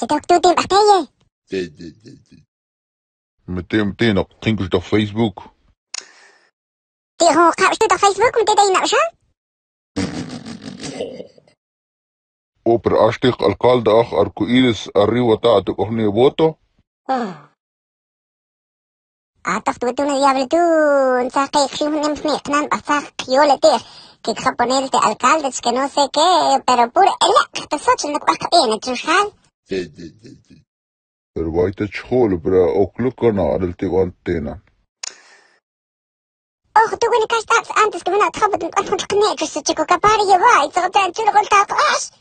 Seduktu partije. Mateo, Mateo, trinkst du doch Facebook? Dero, kaufst du doch Facebook und der Inabscha? أوبر أشتق القال ده أخ أركوئيلس الريوة تاعتك أغنية بوتو أعتقد ودونا يابلدون ساقيك شيهن مثني قنان بساق يولا تير كيك خبونيل تي القال ده شكنو سيكي بيربور إلا ختصوتش إنك أخ إيه نتشوش حال Rvaita Cholbra och luckorna runt i vantina. اخ تو وين كاش تعرف انت سكبنا تخبط انت تقنيك السجك وكباري وايد صغتان تشوف قلت اقاش